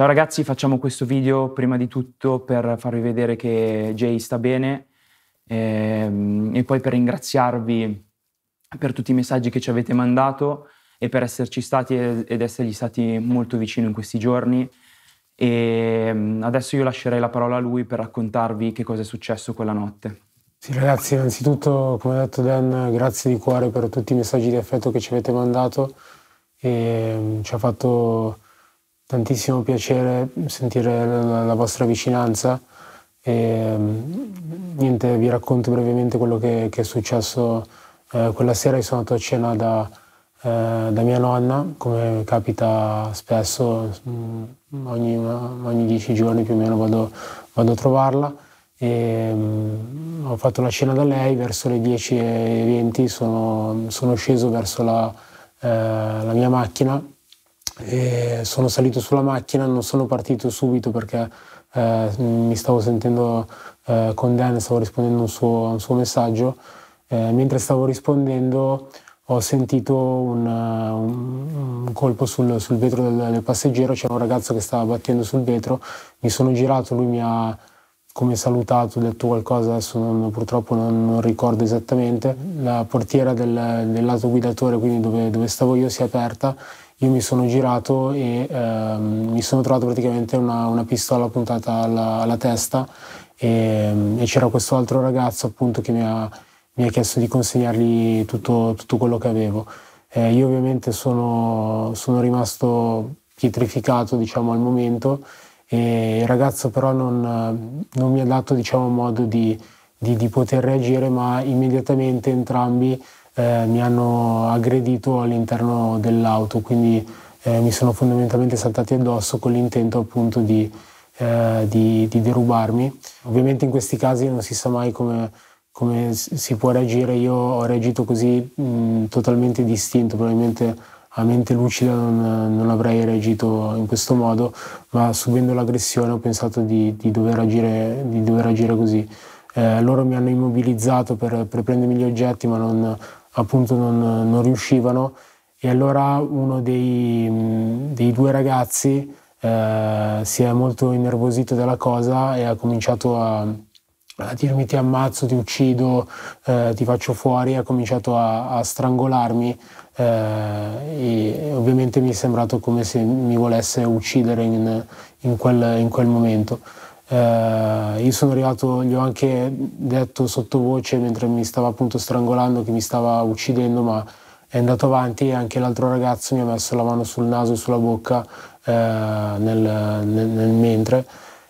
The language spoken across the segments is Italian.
Ciao ragazzi, facciamo questo video prima di tutto per farvi vedere che Jay sta bene ehm, e poi per ringraziarvi per tutti i messaggi che ci avete mandato e per esserci stati ed essergli stati molto vicino in questi giorni. E ehm, adesso io lascerei la parola a lui per raccontarvi che cosa è successo quella notte. Sì, ragazzi, innanzitutto, come ha detto Dan, grazie di cuore per tutti i messaggi di affetto che ci avete mandato. E ehm, ci ha fatto tantissimo piacere sentire la, la vostra vicinanza e mm, niente, vi racconto brevemente quello che, che è successo eh, quella sera. Io sono andato a cena da, eh, da, mia nonna, come capita spesso, mm, ogni, ogni dieci giorni più o meno vado, vado a trovarla. E, mh, mm, ho fatto la cena da lei, verso le 10.20 sono, sono sceso verso la, eh, la mia macchina e sono salito sulla macchina, non sono partito subito perché eh, mi stavo sentendo eh, con Dan, stavo rispondendo a un suo, un suo messaggio. Eh, mentre stavo rispondendo ho sentito un, un, un colpo sul, sul vetro del, del, passeggero, c'era un ragazzo che stava battendo sul vetro, mi sono girato, lui mi ha come salutato, detto qualcosa, adesso non, purtroppo non, non, ricordo esattamente. La portiera del, del lato guidatore, quindi dove, dove stavo io, si è aperta io mi sono girato e ehm, mi sono trovato praticamente una, una pistola puntata alla, alla testa e, e, c'era questo altro ragazzo appunto che mi ha, mi ha chiesto di consegnargli tutto, tutto quello che avevo. Eh, io ovviamente sono, sono rimasto pietrificato diciamo, al momento e il ragazzo però non, non mi ha dato diciamo, modo di, di, di poter reagire ma immediatamente entrambi eh, mi hanno aggredito all'interno dell'auto, quindi eh, mi sono fondamentalmente saltati addosso con l'intento appunto di, eh, di, di, derubarmi. Ovviamente in questi casi non si sa mai come, come si può reagire, io ho reagito così mh, totalmente distinto, probabilmente a mente lucida non, non, avrei reagito in questo modo, ma subendo l'aggressione ho pensato di, di, dover, agire, di dover, agire, così. Eh, loro mi hanno immobilizzato per, per prendermi gli oggetti, ma non, appunto non, non riuscivano e allora uno dei, mm, dei due ragazzi eh, si è molto innervosito della cosa e ha cominciato a, a dirmi ti ammazzo, ti uccido, eh, ti faccio fuori, ha cominciato a, a strangolarmi eh, e ovviamente mi è sembrato come se mi volesse uccidere in, in, quel, in quel momento. Eh, io sono arrivato, gli ho anche detto sottovoce mentre mi stava appunto strangolando che mi stava uccidendo, ma è andato avanti e anche l'altro ragazzo mi ha messo la mano sul naso e sulla bocca eh, nel, nel, nel, mentre.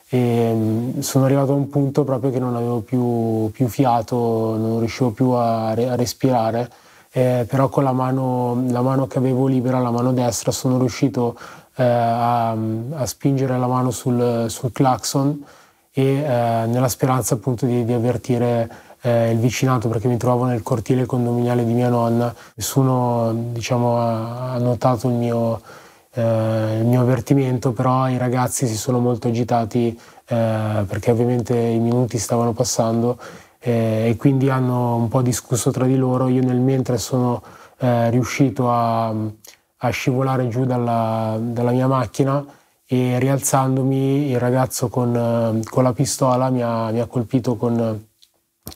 E mm, sono arrivato a un punto proprio che non avevo più, più fiato, non riuscivo più a, re, a respirare. Eh, però con la mano, la mano, che avevo libera, la mano destra, sono riuscito eh, a, a, spingere la mano sul, sul clacson e eh, nella speranza appunto di, di avvertire eh, il vicinato perché mi trovavo nel cortile condominiale di mia nonna. Nessuno diciamo, ha notato il mio, eh, il mio avvertimento, però i ragazzi si sono molto agitati eh, perché ovviamente i minuti stavano passando eh, e quindi hanno un po' discusso tra di loro. Io nel mentre sono eh, riuscito a a scivolare giù dalla, dalla mia macchina e rialzandomi il ragazzo con, eh, con la pistola mi ha, mi ha colpito con,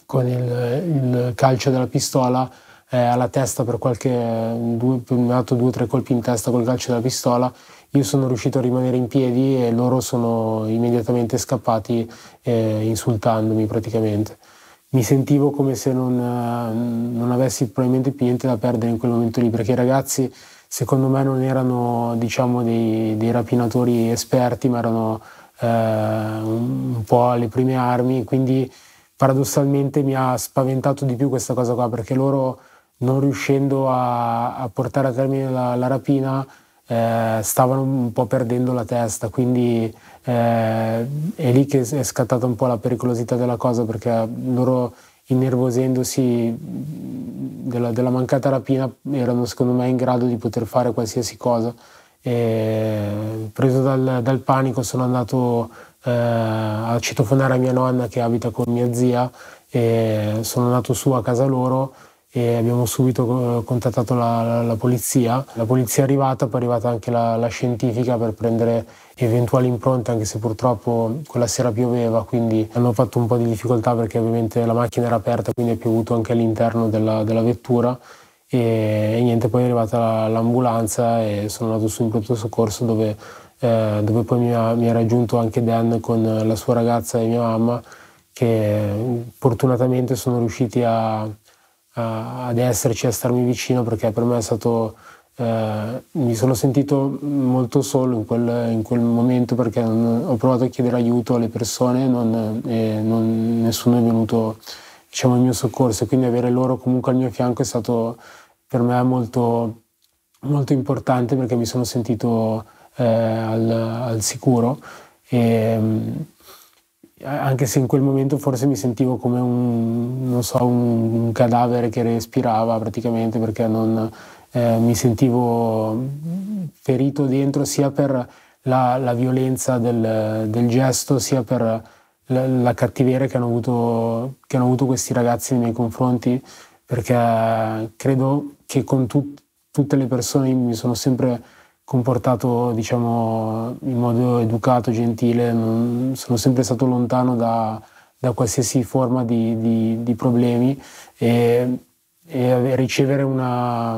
con il, il, calcio della pistola eh, alla testa per qualche due, mi ha dato due o tre colpi in testa col calcio della pistola io sono riuscito a rimanere in piedi e loro sono immediatamente scappati eh, insultandomi praticamente mi sentivo come se non, eh, non avessi probabilmente più niente da perdere in quel momento lì perché i ragazzi secondo me non erano diciamo, dei, dei, rapinatori esperti, ma erano eh, un, un po' alle prime armi, quindi paradossalmente mi ha spaventato di più questa cosa qua, perché loro non riuscendo a, a portare a termine la, la rapina eh, stavano un po' perdendo la testa, quindi eh, è lì che è scattata un po' la pericolosità della cosa, perché loro innervosendosi della, della, mancata rapina, erano secondo me in grado di poter fare qualsiasi cosa. E, preso dal, dal, panico sono andato eh, a citofonare a mia nonna che abita con mia zia e sono andato su a casa loro e abbiamo subito eh, contattato la, la, la, polizia. La polizia è arrivata, poi è arrivata anche la, la, scientifica per prendere eventuali impronte, anche se purtroppo quella sera pioveva, quindi hanno fatto un po' di difficoltà perché ovviamente la macchina era aperta, quindi è piovuto anche all'interno della, della vettura. E, e, niente, poi è arrivata l'ambulanza e sono andato su sul pronto soccorso dove, eh, dove poi mi ha, mi ha raggiunto anche Dan con la sua ragazza e mia mamma che fortunatamente sono riusciti a a, eh, ad esserci, a starmi vicino perché per me è stato... Eh, mi sono sentito molto solo in quel, in quel momento perché non, ho provato a chiedere aiuto alle persone non, e non, nessuno è venuto diciamo, in mio soccorso, quindi avere loro comunque al mio fianco è stato per me molto, molto importante perché mi sono sentito eh, al, al, sicuro. E, anche se in quel momento forse mi sentivo come un, so, un cadavere che respirava praticamente perché non, eh, mi sentivo ferito dentro sia per la, la violenza del, del, gesto sia per la, la cattiveria che hanno, avuto, che hanno, avuto, questi ragazzi nei miei confronti perché credo che con tut, tutte le persone mi sono sempre comportato diciamo, in modo educato, gentile, non, sono sempre stato lontano da, da qualsiasi forma di, di, di problemi e, e, ricevere una,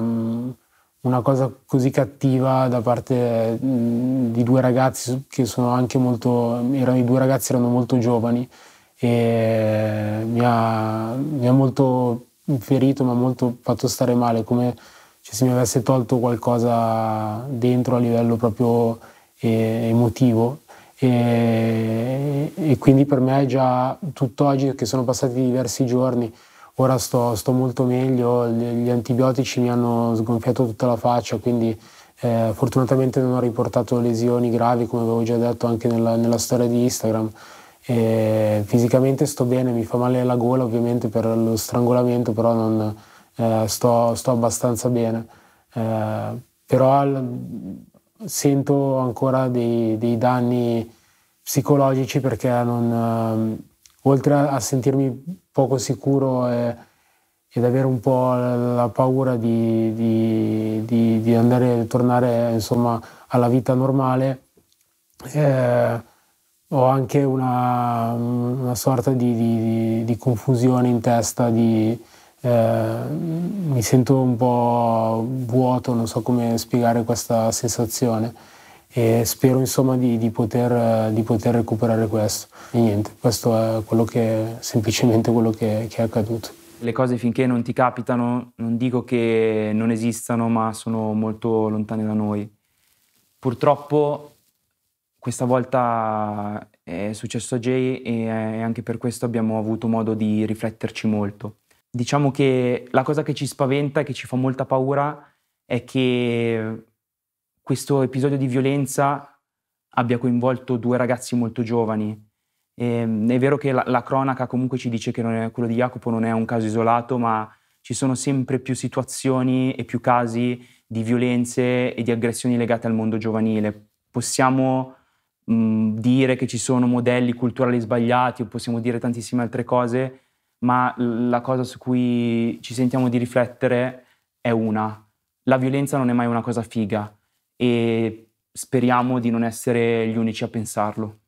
una cosa così cattiva da parte di due ragazzi che sono anche molto, erano, i due ragazzi erano molto giovani e mi ha, mi ha molto ferito, mi ha molto fatto stare male, come cioè se mi avesse tolto qualcosa dentro a livello proprio eh, emotivo. E, e, quindi per me già tutt'oggi che sono passati diversi giorni, ora sto, sto molto meglio, gli, antibiotici mi hanno sgonfiato tutta la faccia, quindi eh, fortunatamente non ho riportato lesioni gravi come avevo già detto anche nella, nella storia di Instagram. E, fisicamente sto bene, mi fa male la gola ovviamente per lo strangolamento, però non, eh, sto, sto, abbastanza bene, eh, però al, sento ancora dei, dei, danni psicologici perché non, ehm, oltre a, a, sentirmi poco sicuro e, ed avere un po' la paura di, di, di, di andare tornare insomma, alla vita normale, eh, ho anche una, una sorta di, di, di, confusione in testa, di, eh, mi sento un po' vuoto, non so come spiegare questa sensazione e spero insomma di, di, poter, di poter, recuperare questo. E niente, questo è quello che, semplicemente quello che, che è accaduto. Le cose finché non ti capitano, non dico che non esistano, ma sono molto lontane da noi. Purtroppo questa volta è successo a Jay e anche per questo abbiamo avuto modo di rifletterci molto. Diciamo che la cosa che ci spaventa, e che ci fa molta paura, è che questo episodio di violenza abbia coinvolto due ragazzi molto giovani. E, ehm, è vero che la, la, cronaca comunque ci dice che è, quello di Jacopo non è un caso isolato, ma ci sono sempre più situazioni e più casi di violenze e di aggressioni legate al mondo giovanile. Possiamo mh, dire che ci sono modelli culturali sbagliati possiamo dire tantissime altre cose, ma la cosa su cui ci sentiamo di riflettere è una. La violenza non è mai una cosa figa e speriamo di non essere gli unici a pensarlo.